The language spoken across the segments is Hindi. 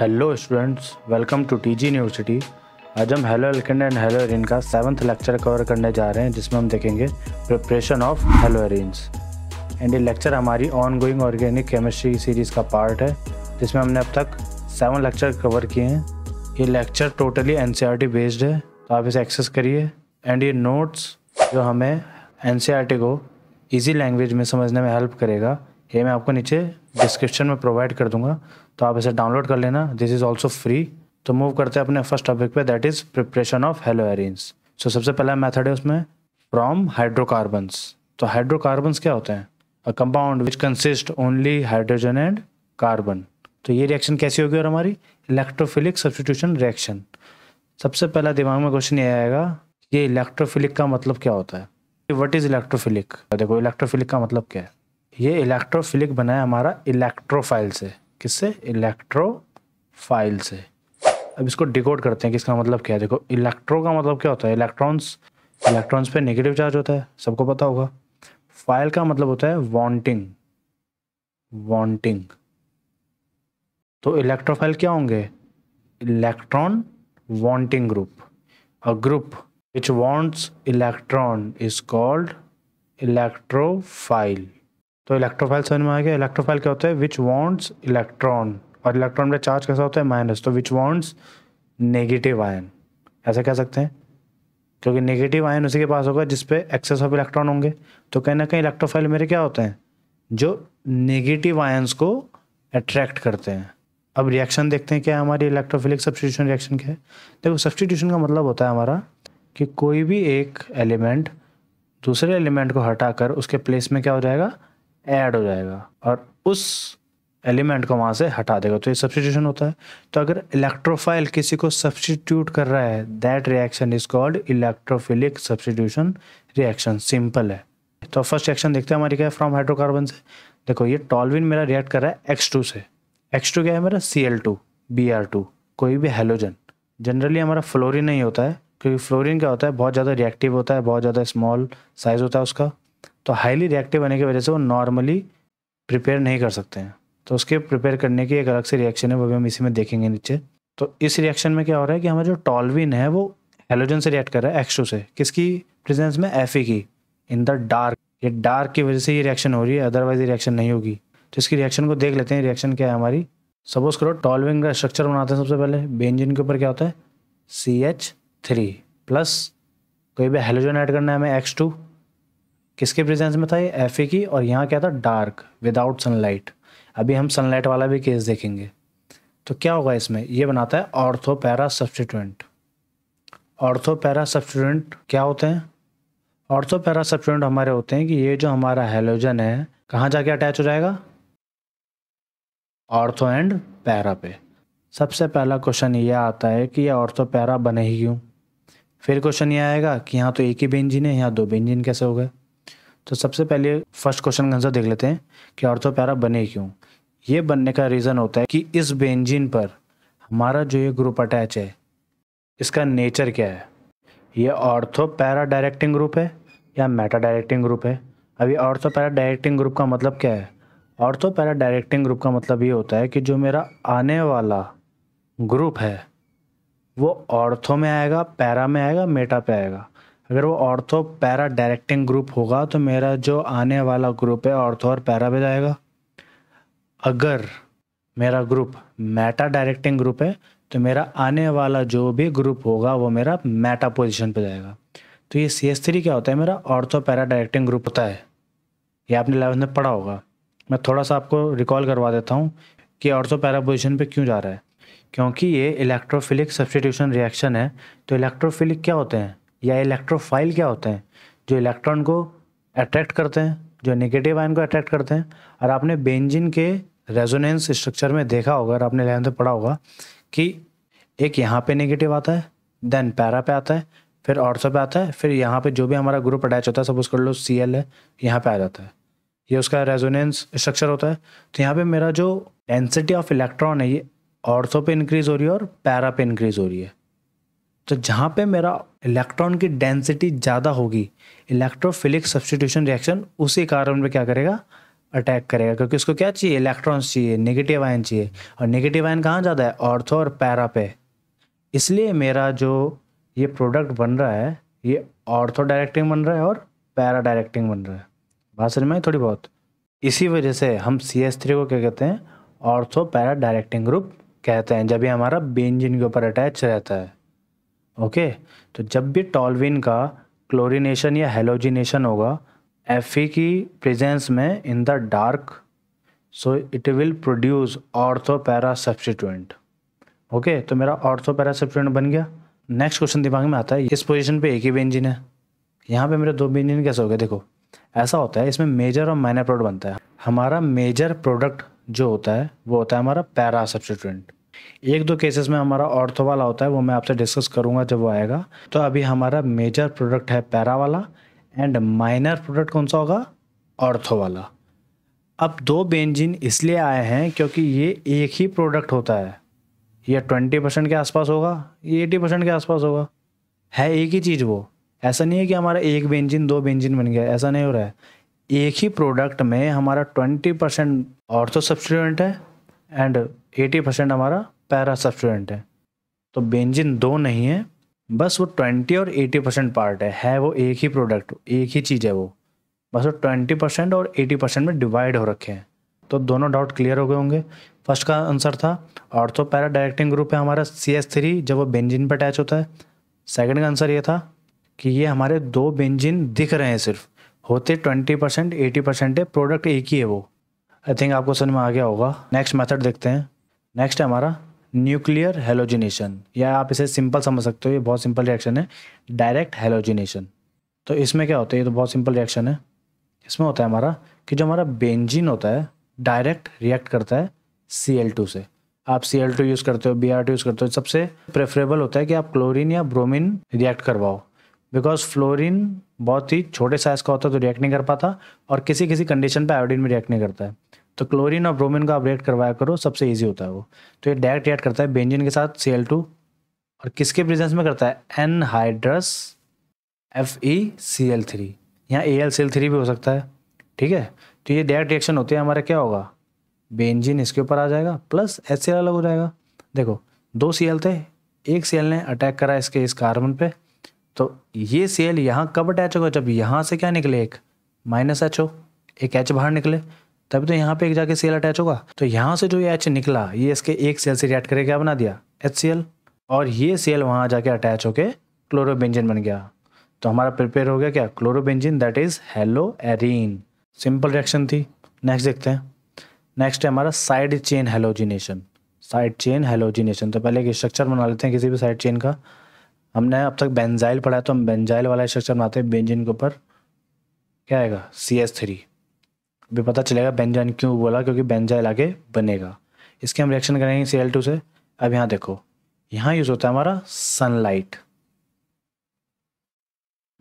Hello students welcome to TG university आज हम haloalkane and haloarene का सेवन्थ लेक्चर कवर करने जा रहे हैं जिसमें हम देखेंगे preparation of haloarenes and ये लेक्चर हमारी ongoing organic chemistry series का पार्ट है जिसमें हमने अब तक सेवन लेक्चर कवर किए हैं ये लेक्चर टोटली एन बेस्ड है तो आप इसे एक्सेस करिए एंड ये नोट्स जो हमें एन e को ईजी लैंग्वेज में समझने में हेल्प करेगा ये मैं आपको नीचे डिस्क्रिप्शन में प्रोवाइड कर दूंगा तो आप इसे डाउनलोड कर लेना दिस इज़ ऑल्सो फ्री तो मूव करते हैं अपने फर्स्ट टॉपिक पे that is preparation of haloarenes so सबसे पहला मेथड है उसमें फ्रॉम हाइड्रोकार्बन्स तो हाइड्रोकार्बन्स क्या होते हैं a compound which consist only hydrogen and carbon तो ये रिएक्शन कैसी होगी और हमारी इलेक्ट्रोफिलिक सब्सटीट्यूशन रिएक्शन सबसे पहला दिमाग में क्वेश्चन ये आएगा ये इलेक्ट्रोफिलिक का मतलब क्या होता है वट इज़ इलेक्ट्रोफिलिक देखो इलेक्ट्रोफिलिक का मतलब क्या है ये इलेक्ट्रोफिलिक बना है हमारा इलेक्ट्रोफाइल से किससे इलेक्ट्रोफाइल से अब इसको डिकोड करते हैं कि इसका मतलब क्या है देखो इलेक्ट्रो का मतलब क्या होता है इलेक्ट्रॉन्स इलेक्ट्रॉन्स पे नेगेटिव चार्ज होता है सबको पता होगा फाइल का मतलब होता है वांटिंग वांटिंग तो इलेक्ट्रोफाइल क्या होंगे electron wanting group a group which wants electron is called electrophile तो इलेक्ट्रोफाइल समझ में आ गया इलेक्ट्रोफाइल क्या होता है विच वॉन्ट्स इलेक्ट्रॉन और इलेक्ट्रॉन का चार्ज कैसा होता है माइनस तो विच वॉन्ट्स नेगेटिव आयन ऐसा कह सकते हैं क्योंकि नेगेटिव आयन उसी के पास होगा जिसपे एक्सेस ऑफ इलेक्ट्रॉन होंगे तो कहीं ना कहीं इलेक्ट्रोफाइल मेरे क्या होते हैं जो नेगेटिव आयन्स को अट्रैक्ट करते हैं अब रिएक्शन देखते हैं क्या हमारी इलेक्ट्रोफिलिक सब्सटीट्यूशन रिएक्शन क्या है देखो सब्सटीट्यूशन का मतलब होता है हमारा कि कोई भी एक एलिमेंट दूसरे एलिमेंट को हटाकर उसके प्लेस में क्या हो जाएगा ऐड हो जाएगा और उस एलिमेंट को वहाँ से हटा देगा तो ये सब्सटीट्यूशन होता है तो अगर इलेक्ट्रोफाइल किसी को सब्सटीट्यूट कर रहा है that reaction is called electrophilic substitution reaction simple है तो फर्स्ट रिएक्शन देखते हैं हमारी क्या है फ्रॉम हाइड्रोकार्बन से देखो ये टॉलविन मेरा रिएक्ट कर रहा है एक्स टू से एक्स टू क्या है मेरा C L two B R two कोई भी हेलोजन जनरली हमारा फ्लोरिन नहीं होता है क्योंकि फ्लोरिन क्या होता है बहुत ज़्यादा रिएक्टिव होता है बहुत ज़्यादा स्मॉल साइज़ होता है उसका तो हाईली रिएक्टिव होने की वजह से वो नॉर्मली प्रिपेयर नहीं कर सकते हैं तो उसके प्रिपेयर करने की एक अलग से रिएक्शन है वो भी हम इसी में देखेंगे नीचे तो इस रिएक्शन में क्या हो रहा है कि हमारा जो टॉलविन है वो हेलोजन से रिएक्ट कर रहा है एक्सू से किसकी प्रेजेंस में एफ की इन द डार्क ये डार्क की वजह से ये रिएक्शन हो रही है अदरवाइज ये रिएक्शन नहीं होगी तो इसकी रिएक्शन को देख लेते हैं रिएक्शन क्या है हमारी सपोज करो टॉलविन का स्ट्रक्चर बनाते हैं सबसे पहले बेंजिन के ऊपर क्या होता है सी एच थ्री प्लस कोई भी हेलोजन ऐड करना है हमें एक्स टू किसके प्रेजेंस में था ये एफ की और यहाँ क्या था डार्क विदाउट सनलाइट अभी हम सनलाइट वाला भी केस देखेंगे तो क्या होगा इसमें ये बनाता है ऑर्थोपैरा ऑर्थो ऑर्थोपैरा सब्सटीट्यूंट क्या होते हैं ऑर्थोपैरा सब्सटीट्यूंट हमारे होते हैं कि ये जो हमारा हेलोजन है कहाँ जाके अटैच हो जाएगा ऑर्थो एंड पैरा पे सबसे पहला क्वेश्चन ये आता है कि ये ऑर्थो पैरा बने ही क्यों फिर क्वेश्चन ये आएगा कि यहाँ तो एक ही बेंजिन है यहाँ दो बेंजिन कैसे हो गए तो सबसे पहले फर्स्ट क्वेश्चन का आंसर देख लेते हैं कि पैरा बने क्यों ये बनने का रीज़न होता है कि इस बेंजिन पर हमारा जो ये ग्रुप अटैच है इसका नेचर क्या है ये ऑर्थो पैरा डायरेक्टिंग ग्रुप है या मेटा डायरेक्टिंग ग्रुप है अभी ऑर्थो पैरा डायरेक्टिंग ग्रुप का मतलब क्या है ऑर्थो पैरा डायरेक्टिंग ग्रुप का मतलब ये होता है कि जो मेरा आने वाला ग्रुप है वो ऑर्थो में आएगा पैरा में आएगा मेटा पे आएगा अगर वो ऑर्थो पैरा डायरेक्टिंग ग्रुप होगा तो मेरा जो आने वाला ग्रुप है ऑर्थो और पैरा में जाएगा अगर मेरा ग्रुप मेटा डायरेक्टिंग ग्रुप है तो मेरा आने वाला जो भी ग्रुप होगा वो मेरा मेटा पोजिशन पे जाएगा तो ये सी एस थ्री क्या होता है मेरा ऑर्थो पैरा डायरेक्टिंग ग्रुप होता है ये आपने इलेवंथ में पढ़ा होगा मैं थोड़ा सा आपको रिकॉल करवा देता हूँ कि ऑर्थो पैरा पोजिशन पर क्यों जा रहा है क्योंकि ये इलेक्ट्रोफिलिक सब्सटीट्यूशन रिएक्शन है तो इलेक्ट्रोफिलिक क्या होते हैं या इलेक्ट्रोफाइल क्या होते हैं जो इलेक्ट्रॉन को अट्रैक्ट करते हैं जो नेगेटिव आयन को अट्रैक्ट करते हैं और आपने बेंजिन के रेजोनेंस स्ट्रक्चर में देखा होगा और आपने लेंथ पढ़ा होगा कि एक यहाँ पे नेगेटिव आता है देन पैरा पे आता है फिर ऑर्थो पे आता है फिर यहाँ पे जो भी हमारा ग्रुप अटैच होता है सपोज कर लो सी एल है यहाँ पे आ जाता है ये उसका रेजोनेंस स्ट्रक्चर होता है तो यहाँ पे मेरा जो डेंसिटी ऑफ इलेक्ट्रॉन है ये ऑर्थो पे इंक्रीज हो रही है और पैरा पे इंक्रीज हो रही है तो जहाँ पे मेरा इलेक्ट्रॉन की डेंसिटी ज़्यादा होगी इलेक्ट्रोफिलिक सब्सटीट्यूशन रिएक्शन उसी कार्बन पे क्या करेगा अटैक करेगा क्योंकि उसको क्या चाहिए इलेक्ट्रॉन्स चाहिए नेगेटिव आयन चाहिए और नेगेटिव आयन कहाँ ज़्यादा है ऑर्थो और पैरा पे इसलिए मेरा जो ये प्रोडक्ट बन रहा है ये ऑर्थो डायरेक्टिंग बन रहा है और पैरा डायरेक्टिंग बन रहा है बात समझ में थोड़ी बहुत इसी वजह से हम सी एस थ्री को क्या कहते हैं ऑर्थो पैरा डायरेक्टिंग ग्रुप कहते हैं जब ये हमारा बेंजिन के ऊपर अटैच रहता है ओके तो जब भी टॉलविन का क्लोरीनेशन या हेलोजिनेशन होगा एफ की प्रेजेंस में in the dark so it will produce ortho para substituent okay तो मेरा ऑर्थोपैरा सब्सटीट्यूएंट बन गया नेक्स्ट क्वेश्चन दिमाग में आता है इस पोजीशन पे एक ही बेंजिन है यहाँ पे मेरे दो बेंजिन कैसे हो गए देखो ऐसा होता है इसमें मेजर और माइनर प्रोडक्ट बनता है हमारा मेजर प्रोडक्ट जो होता है वो होता है हमारा पैरा सब्सटीट्यूएंट एक दो केसेस में हमारा ऑर्थो वाला होता है वो मैं आपसे डिस्कस करूंगा जब वो आएगा तो अभी हमारा मेजर प्रोडक्ट है पैरा वाला एंड माइनर प्रोडक्ट कौन सा होगा ऑर्थो वाला अब दो बेंजिन इसलिए आए हैं क्योंकि ये एक ही प्रोडक्ट होता है ये ट्वेंटी परसेंट के आसपास होगा ये एटी परसेंट के आसपास होगा है एक ही चीज़ वो ऐसा नहीं है कि हमारा एक बेंजिन दो बेंजिन बन गया ऐसा नहीं हो रहा है एक ही प्रोडक्ट में हमारा ट्वेंटी परसेंट ऑर्थो सब्सिडेंट है एंड एटी परसेंट हमारा पैरा सब्सटूडेंट है तो बेंजिन दो नहीं है बस वो ट्वेंटी और एटी परसेंट पार्ट है है वो एक ही प्रोडक्ट एक ही चीज़ है वो बस वो ट्वेंटी परसेंट और एटी परसेंट में डिवाइड हो रखे हैं तो दोनों डाउट क्लियर हो गए होंगे फर्स्ट का आंसर था ऑर्थो पैरा डायरेक्टिंग ग्रुप है हमारा सी एस थ्री जब वो बेंजिन पर अटैच होता है सेकेंड का आंसर ये था कि ये हमारे दो बेंजिन दिख रहे हैं सिर्फ होते ट्वेंटी परसेंट एटी परसेंट है प्रोडक्ट एक ही है वो आई थिंक आपको समझ में आ गया होगा नेक्स्ट मेथड देखते हैं नेक्स्ट है हमारा न्यूक्लियर हेलोजिनेशन या आप इसे सिंपल समझ सकते हो ये बहुत सिंपल रिएक्शन है डायरेक्ट हेलोजिनेशन तो इसमें क्या होता है ये तो बहुत सिंपल रिएक्शन है इसमें होता है हमारा कि जो हमारा बेंजिन होता है डायरेक्ट रिएक्ट करता है सी से आप सी एल टू यूज़ करते हो बी आर टू यूज़ करते हो सबसे प्रेफरेबल होता है कि आप क्लोरिन या ब्रोमिन रिएक्ट करवाओ बिकॉज फ्लोरिन बहुत ही छोटे साइज़ का होता है तो रिएक्ट नहीं कर पाता और किसी किसी कंडीशन पर आयोडीन भी रिएक्ट नहीं करता है तो क्लोरीन और ब्रोमीन का आप करवाया करो सबसे ईजी होता है वो तो ये डायरेक्ट रिएक्ट करता है बेंजिन के साथ सी और किसके प्रेजेंस में करता है anhydrous F E C L three यहाँ A L C L three भी हो सकता है ठीक है तो ये डायरेक्ट रिएक्शन होते है हमारा क्या होगा बेंजिन इसके ऊपर आ जाएगा प्लस एच सी एल अलग हो जाएगा देखो दो सी एल थे एक सी एल ने अटैक करा इसके इस कार्बन पे तो ये सी एल यहाँ कब अटैच होगा जब यहाँ से क्या निकले एक माइनस एच हो एक एच बाहर निकले तभी तो यहाँ पे एक जाके सेल अटैच होगा तो यहाँ से जो ये एच निकला ये इसके एक सेल से रिएक्ट करके क्या बना दिया एच और ये सेल वहाँ जाके अटैच होके क्लोरोबेंजिन बन गया तो हमारा प्रिपेयर हो गया क्या chlorobenzene that is haloarene simple reaction थी नेक्स्ट देखते हैं नेक्स्ट है हमारा side chain halogenation side chain halogenation तो पहले एक स्ट्रक्चर बना लेते हैं किसी भी साइड चेन का हमने अब तक बेंजाइल पढ़ा है तो हम बेंजाइल वाला स्ट्रक्चर बनाते हैं बेंजिन के ऊपर क्या आएगा सी एस थ्री भी पता चलेगा बेंजाइन क्यों बोला क्योंकि बेंजाइल आगे बनेगा इसके हम रिएक्शन करेंगे सी एल टू से अब यहाँ देखो यहाँ यूज़ होता है हमारा सनलाइट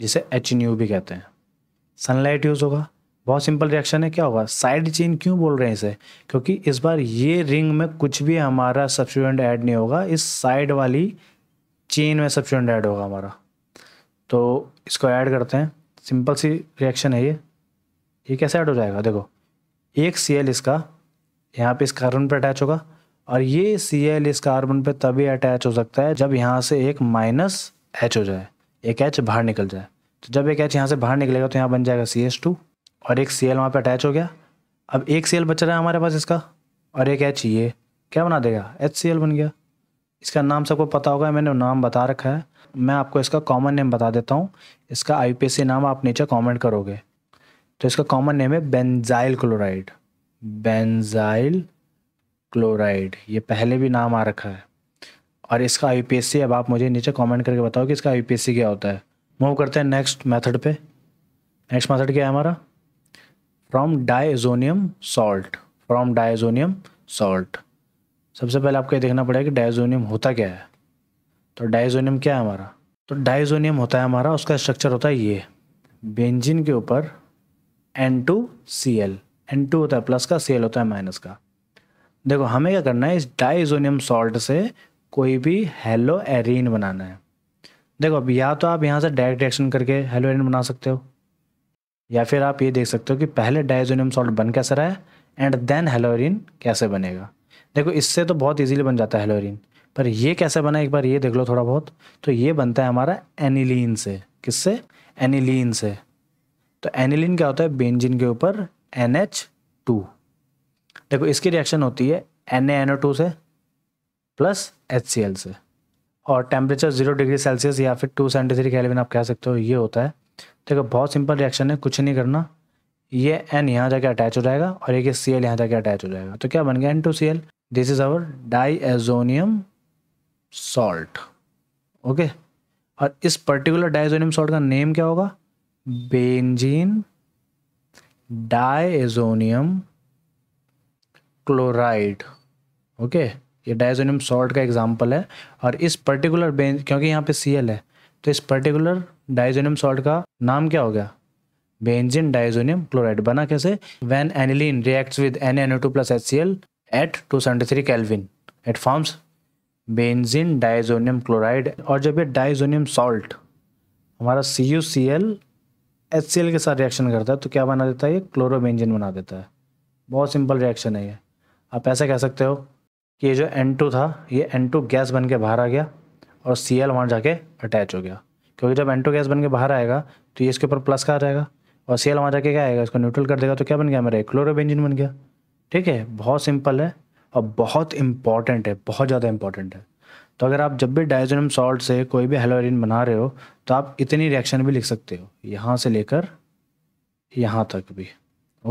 जिसे एच यू भी कहते हैं सनलाइट यूज़ होगा बहुत सिंपल रिएक्शन है क्या होगा साइड चेन क्यों बोल रहे हैं इसे क्योंकि इस बार ये रिंग में कुछ भी हमारा सब्सिडेंट ऐड नहीं होगा इस साइड वाली चेन में सब्सिडेंट ऐड होगा हमारा तो इसको ऐड करते हैं सिंपल सी रिएक्शन है ये ये कैसे ऐड हो जाएगा देखो एक सी एल इसका यहाँ पे इस कार्बन पे अटैच होगा और ये सी एल इस कार्बन पे तभी अटैच हो सकता है जब यहाँ से एक माइनस एच हो जाए एक एच बाहर निकल जाए तो जब एक एच यहाँ से बाहर निकलेगा तो यहाँ बन जाएगा सी एस टू और एक सी एल वहाँ पर अटैच हो गया अब एक सी एल बच रहा है हमारे पास इसका और एक एच ये क्या बना देगा एच सी एल बन गया इसका नाम सबको पता होगा मैंने नाम बता रखा है मैं आपको इसका कॉमन नेम बता देता हूँ इसका आई नाम आप नीचे कॉमेंट करोगे तो इसका कॉमन नेम है बेंजाइल क्लोराइड बेंजाइल क्लोराइड ये पहले भी नाम आ रखा है और इसका आई अब आप मुझे नीचे कमेंट करके बताओ कि इसका आई क्या होता है मूव करते हैं नेक्स्ट मेथड पे नेक्स्ट मेथड क्या है हमारा from diazonium salt from diazonium salt सबसे पहले आपको ये देखना पड़ेगा कि डाइजोनियम होता क्या है तो डाइजोनियम क्या है हमारा तो डाइजोनियम होता है हमारा उसका स्ट्रक्चर होता है ये बेंजिन के ऊपर N two C L N two होता है प्लस का सी एल होता है माइनस का देखो हमें क्या करना है इस डाइजोनियम सॉल्ट से कोई भी हेलो एरिन बनाना है देखो अब या तो आप यहाँ से डायरेक्ट रिएक्शन करके हेलो एरिन बना सकते हो या फिर आप ये देख सकते हो कि पहले डाइजोनियम सॉल्ट बन कैसे रहा है एंड देन हेलोरिन कैसे बनेगा देखो इससे तो बहुत इजीली बन जाता है हेलोरिन पर ये कैसे बना एक बार ये देख लो थोड़ा बहुत तो ये बनता है हमारा एनिलीन से किससे एनिलीन से तो एनिलिन क्या होता है बेंजिन के ऊपर एन एच टू देखो इसकी रिएक्शन होती है एन ए एनओ टू से प्लस एच सी एल से और टेम्परेचर जीरो डिग्री सेल्सियस या फिर टू सेवेंटी थ्री कैलविन आप कह सकते हो ये होता है देखो बहुत सिंपल रिएक्शन है कुछ नहीं करना ये एन यहाँ जाके अटैच हो जाएगा और एक सी एल यहाँ जाके अटैच हो जाएगा तो क्या बन गया N two C L this is our diazonium salt okay और इस पर्टिकुलर डाइजोनियम सॉल्ट का नेम क्या होगा बेंजीन डाइजोनियम क्लोराइड ओके ये डाइजोनियम सॉल्ट का एग्जाम्पल है और इस पर्टिकुलर बेंज क्योंकि यहाँ पे सी है तो इस पर्टिकुलर डाइजोनियम सॉल्ट का नाम क्या हो गया बेंजिन डाइजोनियम क्लोराइड बना कैसे when aniline reacts with N N two plus H C L at two seventy three kelvin it forms benzene diazonium chloride और जब ये डाइजोनियम सॉल्ट हमारा C U C L H के साथ रिएक्शन करता है तो क्या बना देता है ये क्लोरोबेंजिन बना देता है बहुत सिंपल रिएक्शन है ये आप ऐसा कह सकते हो कि ये जो N2 था ये N2 गैस बन के बाहर आ गया और सी एल वहाँ जाके अटैच हो गया क्योंकि जब N2 गैस बन के बाहर आएगा तो ये इसके ऊपर प्लस का आ जाएगा और सी एल वहाँ जाके क्या आएगा इसको न्यूट्रल कर देगा तो क्या बन गया मेरा क्लोरोबेंजिन बन गया ठीक है बहुत सिंपल है और बहुत इंपॉर्टेंट है बहुत ज़्यादा इंपॉर्टेंट है तो अगर आप जब भी डायजोनियम सॉल्ट से कोई भी हेलोरिन बना रहे हो तो आप इतनी रिएक्शन भी लिख सकते हो यहाँ से लेकर यहाँ तक भी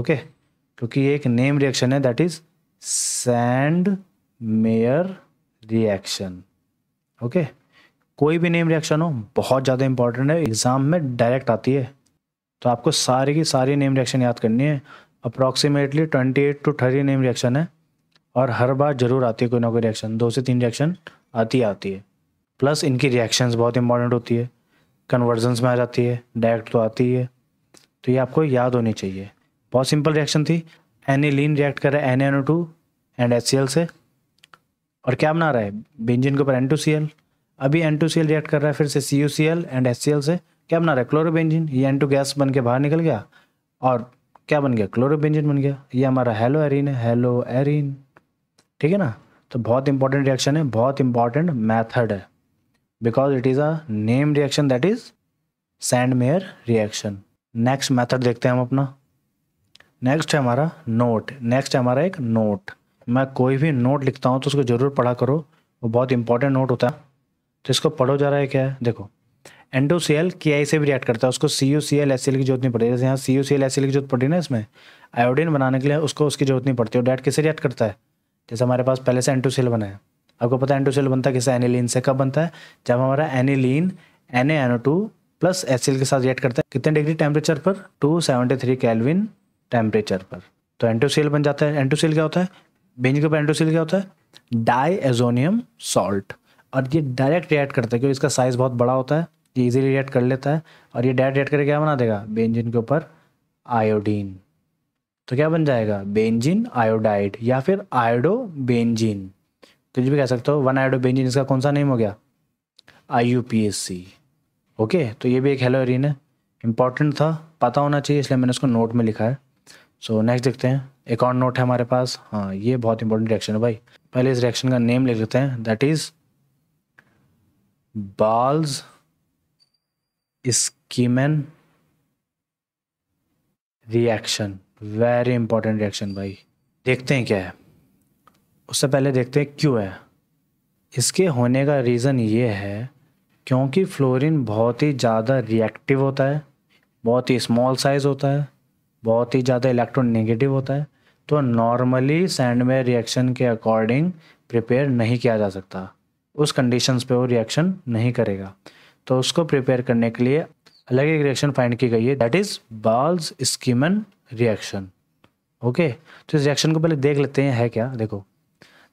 ओके क्योंकि ये एक नेम रिएक्शन है that is Sandmeyer reaction okay कोई भी नेम रिएक्शन हो बहुत ज़्यादा इंपॉर्टेंट है एग्ज़ाम में डायरेक्ट आती है तो आपको सारी की सारी नेम रिएक्शन याद करनी है approximately twenty eight to thirty name reaction है और हर बार ज़रूर आती है कोई ना कोई रिएक्शन दो से तीन रिएक्शन आती आती है प्लस इनकी रिएक्शंस बहुत इंपॉर्टेंट होती है कन्वर्जन्स में आ जाती है डायरेक्ट तो आती ही है तो ये आपको याद होनी चाहिए बहुत सिंपल रिएक्शन थी एन लीन रिएक्ट कर रहा है N N two and H C L से और क्या बना रहा है बेंजिन के ऊपर एन टू सी एल अभी N two C L react कर रहा है फिर से C U C L and H C L से क्या बना रहा है क्लोरोबेंजिन ये एन टू गैस बन के बाहर निकल गया और क्या बन गया क्लोरोबेंजिन बन गया ये हमारा हेलो एरिन है हेलो एरिन ठीक है ना तो बहुत इंपॉर्टेंट रिएक्शन है बहुत इंपॉर्टेंट मैथड है because it is a name reaction that is Sandmeyer reaction next method देखते हैं हम अपना नेक्स्ट है हमारा नोट नेक्स्ट है हमारा एक नोट मैं कोई भी नोट लिखता हूँ तो उसको ज़रूर पढ़ा करो वो बहुत इंपॉर्टेंट नोट होता है तो इसको पढ़ो जा रहा है क्या है देखो एंडो सी एल के आई से भी रिएक्ट करता है उसको C U C L S C L की जरूरत नहीं पड़ती जैसे यहाँ C U C L S C L की जरूरत पड़ी ना इसमें आयोडीन बनाने के लिए उसको उसकी जरूरत नहीं पड़ती और डायरेक्ट किससे रिएक्ट करता है जैसे हमारे पास पहले से एंटोसिल बना है आपको पता है एंटोसिल बनता है किसा एनिलीन से कब बनता है जब हमारा aniline N N O two plus acyl के साथ रिएक्ट करता है कितने डिग्री टेम्परेचर पर two seventy three kelvin temperature पर तो एंटोसिल बन जाता है एंटोसिल क्या होता है बेंज के ऊपर एंटोसिल क्या होता है डाई एजोनियम सॉल्ट और ये डायरेक्ट रिएक्ट करता है क्योंकि इसका साइज बहुत बड़ा होता है ये इजीली रिएक्ट कर लेता है और ये डायरेक्ट रिएक्ट करके क्या बना देगा बेंजिन के ऊपर आयोडीन तो क्या बन जाएगा बेंजिन आयोडाइड या फिर आयोडो बेंजिन कुछ तो भी कह सकते हो वन आयोडो बेंजिन इसका कौन सा नेम हो गया आई ओके तो ये भी एक हेलो एरिन है इंपॉर्टेंट था पता होना चाहिए इसलिए मैंने इसको नोट में लिखा है सो so, नेक्स्ट देखते हैं एक और नोट है हमारे पास हाँ ये बहुत इंपॉर्टेंट रिएक्शन है भाई पहले इस रिएक्शन का नेम लिख लेते हैं that is Balz Schiemann reaction very important reaction भाई देखते हैं क्या है उससे पहले देखते हैं क्यों है इसके होने का रीज़न ये है क्योंकि फ्लोरीन बहुत ही ज़्यादा रिएक्टिव होता है बहुत ही स्मॉल साइज़ होता है बहुत ही ज़्यादा इलेक्ट्रॉन नेगेटिव होता है तो नॉर्मली सैंड में रिएक्शन के अकॉर्डिंग प्रिपेयर नहीं किया जा सकता उस कंडीशंस पे वो रिएक्शन नहीं करेगा तो उसको प्रिपेयर करने के लिए अलग एक रिएक्शन फाइंड की गई है that is Balz Schiemann reaction okay तो इस रिएक्शन को पहले देख लेते हैं है क्या देखो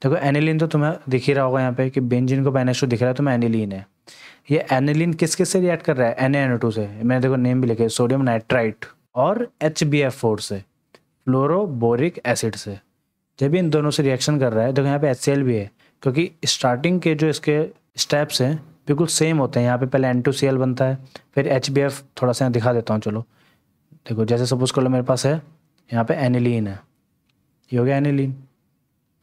देखो एनिलिन तो तुम्हें दिख ही रहा होगा यहाँ पे कि बेंजिन को पहने दिख रहा है तो मैं एनिलिन है ये एनिलिन किस किस से रिएक्ट कर रहा है एन से मैंने देखो नेम भी लिखे सोडियम नाइट्राइट और एच बी एफ फोर से फ्लोरोबोरिक एसिड से जब इन दोनों से रिएक्शन कर रहा है देखो यहाँ पे एच भी है क्योंकि स्टार्टिंग के जो इसके स्टेप्स हैं बिल्कुल सेम होते हैं यहाँ पे पहले एन बनता है फिर एच थोड़ा सा यहाँ दिखा देता हूँ चलो देखो जैसे सपोज कर लो मेरे पास है यहाँ पे एनिलीन है ये हो गया एनिलीन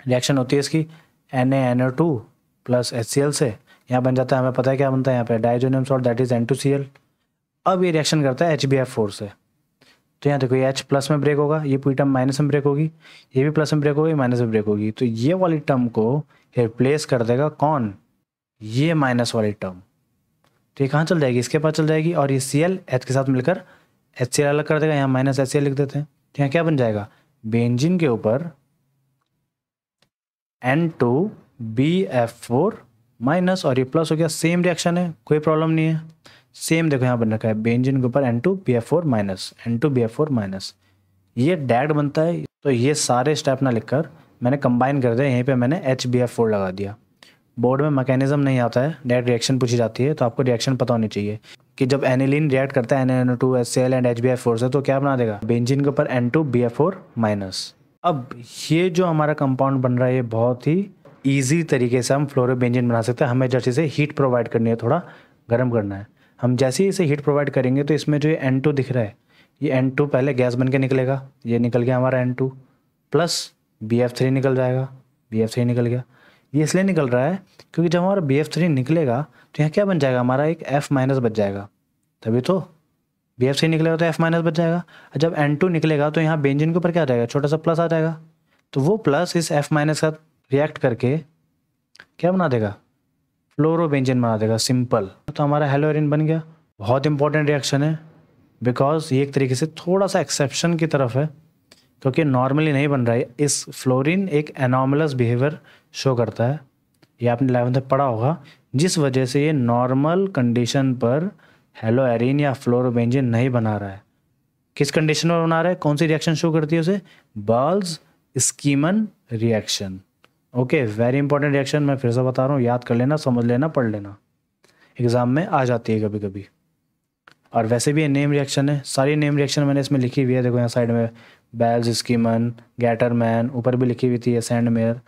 रिएक्शन होती है इसकी N A N O two plus H C L से यहाँ बन जाता है हमें पता है क्या बनता है यहाँ पे diazonium salt that is N two C L अब ये रिएक्शन करता है एच बी एफ फोर से तो यहाँ देखो ये एच प्लस में ब्रेक होगा ये पूरी टर्म माइनस में ब्रेक होगी ये भी प्लस में ब्रेक होगी माइनस में ब्रेक होगी तो ये वाली टर्म को रिप्लेस कर देगा कौन ये माइनस वाली टर्म तो ये कहाँ चल जाएगी इसके पास चल जाएगी और ये सी एल एच के साथ मिलकर एच सी अलग कर देगा यहाँ माइनस एच सी लिख देते हैं तो यहाँ क्या बन जाएगा बेंजिन के ऊपर N two B F four minus और ये प्लस हो गया सेम रिएक्शन है कोई प्रॉब्लम नहीं है सेम देखो यहाँ बन रखा है बेंजिन के ऊपर N two B F four minus N two B F four minus ये डैड बनता है तो ये सारे स्टेप ना लिखकर मैंने कंबाइन कर दिया यहीं पे मैंने एच बी एफ फोर लगा दिया बोर्ड में मैकेनिज्म नहीं आता है डायरेक्ट रिएक्शन पूछी जाती है तो आपको रिएक्शन पता होनी चाहिए कि जब एनिलिन रिएक्ट करता है N N two S L and H B F four से तो क्या बना देगा बेंजिन के ऊपर N two B F four minus अब ये जो हमारा कंपाउंड बन रहा है ये बहुत ही ईजी तरीके से हम फ्लोरोबेंजिन बना सकते हैं हमें जैसे इसे हीट प्रोवाइड करनी है थोड़ा गर्म करना है हम जैसे ही इसे हीट प्रोवाइड करेंगे तो इसमें जो ये एन टू दिख रहा है ये एन टू पहले गैस बन के निकलेगा ये निकल गया हमारा N two plus B F three निकल जाएगा बी एफ थ्री निकल गया ये इसलिए निकल रहा है क्योंकि जब हमारा बी एफ थ्री निकलेगा तो यहाँ क्या बन जाएगा हमारा एक एफ माइनस बच जाएगा तभी तो बी एफ थ्री निकलेगा तो एफ माइनस बच जाएगा जब एन टू निकलेगा तो यहाँ बेंजिन के ऊपर क्या आ जाएगा छोटा सा प्लस आ जाएगा तो वो प्लस इस एफ माइनस का रिएक्ट करके क्या बना देगा फ्लोरो बेंजिन बना देगा सिंपल तो हमारा हेलोरिन बन गया बहुत इंपॉर्टेंट रिएक्शन है बिकॉज ये एक तरीके से थोड़ा सा एक्सेप्शन की तरफ है क्योंकि नॉर्मली नहीं बन रहा है इस फ्लोरीन एक एनॉमलस बिहेवियर शो करता है ये आपने इलेवंथ में पढ़ा होगा जिस वजह से ये नॉर्मल कंडीशन पर हेलो एरिन या फ्लोरोबेंजिन नहीं बना रहा है किस कंडीशन में बना रहा है कौन सी रिएक्शन शो करती है उसे Balz Schiemann reaction okay very important reaction मैं फिर से बता रहा हूँ याद कर लेना समझ लेना पढ़ लेना एग्ज़ाम में आ जाती है कभी कभी और वैसे भी ये नेम रिएक्शन है सारी नेम रिएक्शन मैंने इसमें लिखी हुई है देखो यहाँ साइड में बैल्स स्कीमन मैन ऊपर भी लिखी हुई थी सेंड मेयर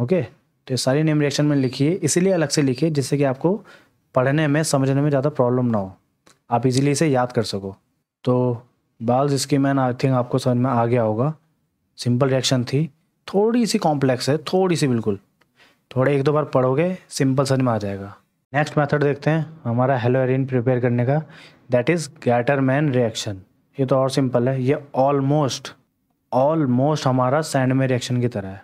ओके तो ये सारी नेम रिएक्शन में है इसीलिए अलग से लिखी है जिससे कि आपको पढ़ने में समझने में ज़्यादा प्रॉब्लम ना हो आप इजीली इसे याद कर सको तो बाल्स स्कीमैन आई थिंक आपको समझ में आ गया होगा सिंपल रिएक्शन थी थोड़ी सी कॉम्प्लेक्स है थोड़ी सी बिल्कुल थोड़े एक दो बार पढ़ोगे सिंपल समझ में आ जाएगा नेक्स्ट मेथड देखते हैं हमारा हेलो एरिन प्रिपेयर करने का that is Gattermann reaction ये तो और सिंपल है ये ऑलमोस्ट ऑलमोस्ट हमारा सैंड में रिएक्शन की तरह है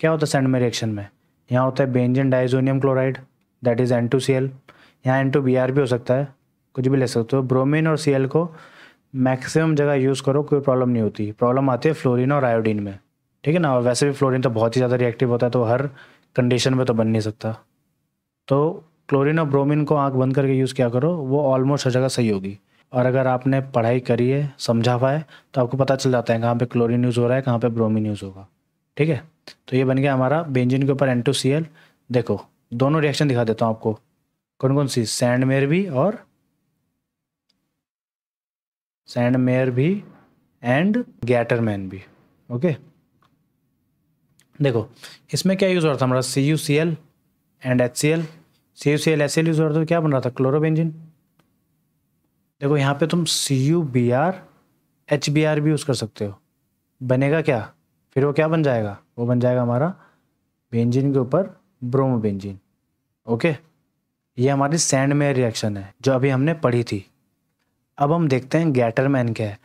क्या होता है सैंड में रिएक्शन में यहाँ होता है benzene diazonium chloride that is N two C L यहाँ एन टू बी आर भी हो सकता है कुछ भी ले सकते हो ब्रोमिन और सी एल को मैक्सिमम जगह यूज़ करो कोई प्रॉब्लम नहीं होती प्रॉब्लम आती है फ्लोरिन और आयोडीन में ठीक है ना और वैसे भी फ्लोरिन तो बहुत ही ज़्यादा रिएक्टिव होता है तो हर कंडीशन में तो बन नहीं सकता तो क्लोरिन और ब्रोमिन को आँख बंद करके यूज़ किया करो वो ऑलमोस्ट हर जगह सही होगी और अगर आपने पढ़ाई करी है समझा हुआ है तो आपको पता चल जाता है कहाँ पे क्लोरीन यूज़ हो रहा है कहाँ पे ब्रोमीन यूज़ होगा ठीक है तो ये बन गया हमारा बेंजिन के ऊपर एन टू सी एल देखो दोनों रिएक्शन दिखा देता हूँ आपको कौन कौन सी सैंड मेयर भी और सैंड मेयर भी एंड गैटरमैन भी ओके देखो इसमें क्या यूज़ हो रहा था हमारा C U C L and H C L C U C L S L use हो रहा था तो क्या बन रहा था क्लोरोबेंजिन देखो यहाँ पे तुम C U B R H B R भी यूज़ कर सकते हो बनेगा क्या फिर वो क्या बन जाएगा वो बन जाएगा हमारा बेंजिन के ऊपर ब्रोमो बेंजिन ओके ये हमारी सैंड में रिएक्शन है जो अभी हमने पढ़ी थी अब हम देखते हैं गैटरमैन क्या है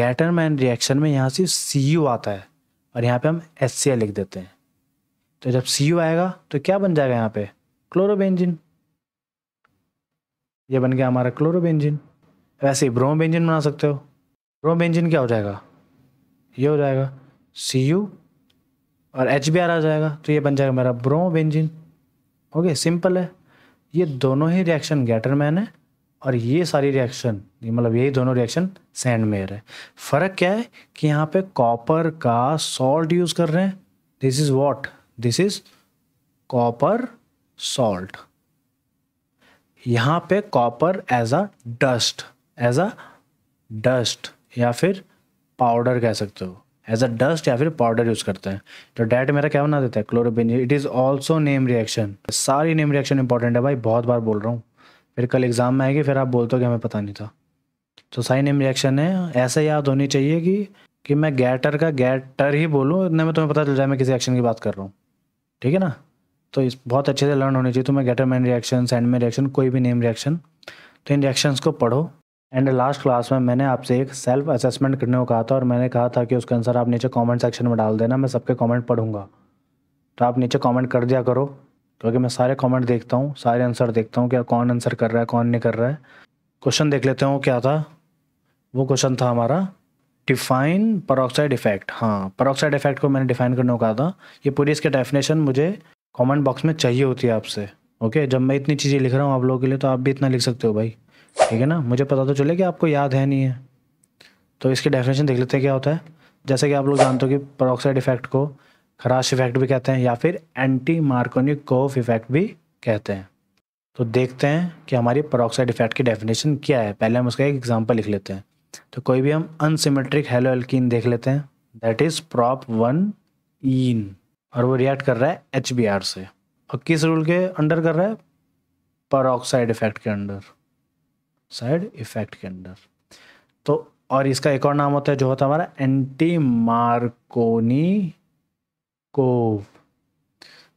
गैटरमैन रिएक्शन में यहाँ से सी यू आता है और यहाँ पे हम एस सी लिख देते हैं तो जब सी यू आएगा तो क्या बन जाएगा यहाँ पे क्लोरोबेंजिन ये बन गया हमारा क्लोरोबेंजिन वैसे ही ब्रोमोबेंजिन बना सकते हो ब्रोमोबेंजिन क्या हो जाएगा ये हो जाएगा सी यू और एच बी आर आ जाएगा तो ये बन जाएगा मेरा ब्रोमोबेंजिन ओके सिंपल है ये दोनों ही रिएक्शन गैटरमैन है और ये सारी रिएक्शन मतलब यही दोनों रिएक्शन सैंड मेयर है फ़र्क क्या है कि यहाँ पे कॉपर का सॉल्ट यूज़ कर रहे हैं this is what this is copper salt यहाँ पे copper as a dust as a dust या फिर पाउडर कह सकते हो एज अ डस्ट या फिर पाउडर यूज करते हैं तो डैट मेरा क्या बना देता है chlorobenzene it is also name reaction सारी नेम रिएक्शन इंपॉर्टेंट है भाई बहुत बार बोल रहा हूँ फिर कल एग्जाम में आएगी फिर आप बोलते हो कि हमें पता नहीं था तो सारी नेम रिएक्शन है ऐसे याद होनी चाहिए कि कि मैं गैटर का गैटर ही बोलूँ इतने में तुम्हें पता चल जाए मैं किसी एक्शन की बात कर रहा हूँ ठीक है ना तो इस बहुत अच्छे से लर्न होनी चाहिए तुम्हें गेटरमैन रिएक्शन सैंडमैन रिएक्शन कोई भी नेम रिएक्शन तो इन रिएक्शंस को पढ़ो एंड लास्ट क्लास में मैंने आपसे एक सेल्फ असेसमेंट करने को कहा था और मैंने कहा था कि उसका आंसर आप नीचे कमेंट सेक्शन में डाल देना मैं सबके कमेंट पढ़ूंगा तो आप नीचे कमेंट कर दिया करो क्योंकि तो मैं सारे कमेंट देखता हूँ सारे आंसर देखता हूँ कि कौन आंसर कर रहा है कौन नहीं कर रहा है क्वेश्चन देख लेते हो क्या था वो क्वेश्चन था हमारा डिफाइन परोक्साइड इफेक्ट हाँ परोक्साइड इफेक्ट को मैंने डिफाइन करने को कहा था ये पूरी इसके डेफिनेशन मुझे कमेंट बॉक्स में चाहिए होती है आपसे ओके जब मैं इतनी चीज़ें लिख रहा हूँ आप लोगों के लिए तो आप भी इतना लिख सकते हो भाई ठीक है ना मुझे पता तो चले कि आपको याद है नहीं है तो इसकी डेफिनेशन देख लेते हैं क्या होता है जैसे कि आप लोग जानते हो कि परोक्साइड इफेक्ट को खराश इफेक्ट भी कहते हैं या फिर एंटी मार्कोनिक कोफ इफेक्ट भी कहते हैं तो देखते हैं कि हमारी परोक्साइड इफेक्ट की डेफिनेशन क्या है पहले हम उसका एक एग्जाम्पल लिख लेते हैं तो कोई भी हम अनसिमेट्रिक हेलो एल्किन देख लेते हैं that is prop one ene और वो रिएक्ट कर रहा है एच से और किस रूल के अंडर कर रहा है पर इफेक्ट के अंडर साइड इफेक्ट के अंडर तो और इसका एक और नाम होता है जो होता है हमारा एंटी मार्कोनी कोव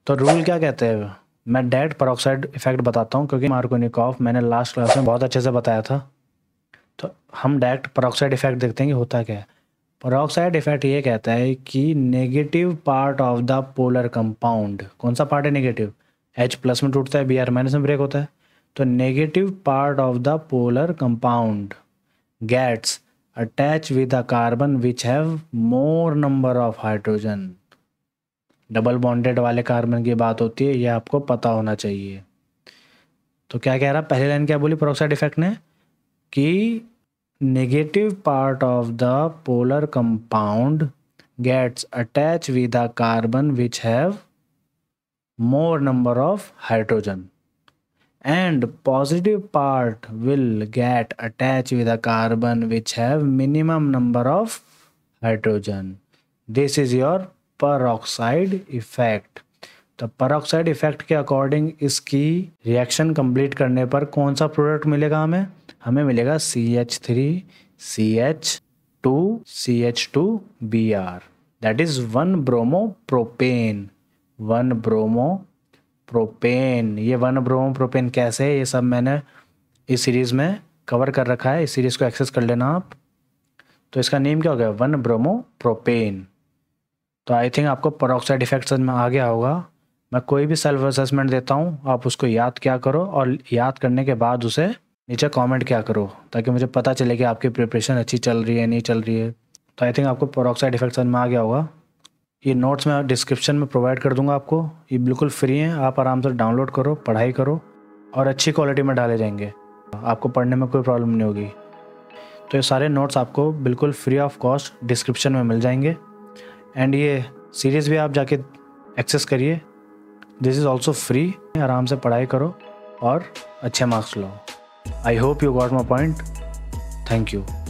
तो रूल क्या कहते हैं मैं डायरेक्ट परऑक्साइड इफेक्ट बताता हूँ क्योंकि मार्कोनी कॉफ मैंने लास्ट क्लास में बहुत अच्छे से बताया था तो हम डायरेक्ट परऑक्साइड इफेक्ट देखते हैं कि होता क्या है परोक्साइड इफेक्ट ये कहता है कि negative part of the polar compound कौन सा पार्ट है नेगेटिव एच प्लस में टूटता है बी आर माइनस में ब्रेक होता है तो negative part of the polar compound gets attach with a carbon which have more number of hydrogen double bonded वाले कार्बन की बात होती है ये आपको पता होना चाहिए तो क्या कह रहा पहली लाइन क्या बोली प्रोक्साइड इफेक्ट ने कि negative part of the polar compound gets attach with a carbon which have more number of hydrogen and positive part will get attach with a carbon which have minimum number of hydrogen this is your पर इफेक्ट तो पर इफेक्ट के अकॉर्डिंग इसकी रिएक्शन कंप्लीट करने पर कौन सा प्रोडक्ट मिलेगा हमें हमें मिलेगा C H three C H two C H two B R that is one bromopropane one bromopropane ये वन ब्रोमो प्रोपेन कैसे है ये सब मैंने इस सीरीज़ में कवर कर रखा है इस सीरीज़ को एक्सेस कर लेना आप तो इसका नेम क्या हो गया वन ब्रोमो प्रोपेन तो आई थिंक आपको परोक्साइड इफेक्ट समझ में आ गया होगा मैं कोई भी सेल्फ असेसमेंट देता हूँ आप उसको याद क्या करो और याद करने के बाद उसे नीचे कमेंट क्या करो ताकि मुझे पता चले कि आपकी प्रिपरेशन अच्छी चल रही है नहीं चल रही है तो आई थिंक आपको प्रोडक्साइड इफेक्ट समझ में आ गया होगा ये नोट्स मैं डिस्क्रिप्शन में प्रोवाइड कर दूंगा आपको ये बिल्कुल फ्री हैं आप आराम से डाउनलोड करो पढ़ाई करो और अच्छी क्वालिटी में डाले जाएंगे आपको पढ़ने में कोई प्रॉब्लम नहीं होगी तो ये सारे नोट्स आपको बिल्कुल फ्री ऑफ कॉस्ट डिस्क्रिप्शन में मिल जाएंगे एंड ये सीरीज़ भी आप जाके एक्सेस करिए दिस इज़ ऑल्सो फ्री आराम से पढ़ाई करो और अच्छे मार्क्स लो I hope you got my point. Thank you.